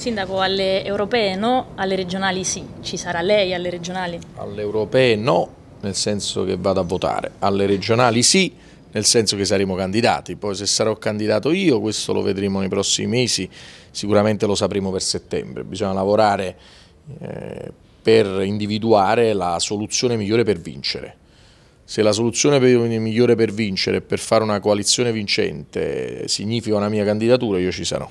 Sindaco, alle europee no, alle regionali sì. Ci sarà lei alle regionali? Alle europee no, nel senso che vado a votare. Alle regionali sì, nel senso che saremo candidati. Poi se sarò candidato io, questo lo vedremo nei prossimi mesi, sicuramente lo sapremo per settembre. Bisogna lavorare eh, per individuare la soluzione migliore per vincere. Se la soluzione migliore per vincere, e per fare una coalizione vincente, significa una mia candidatura, io ci sarò.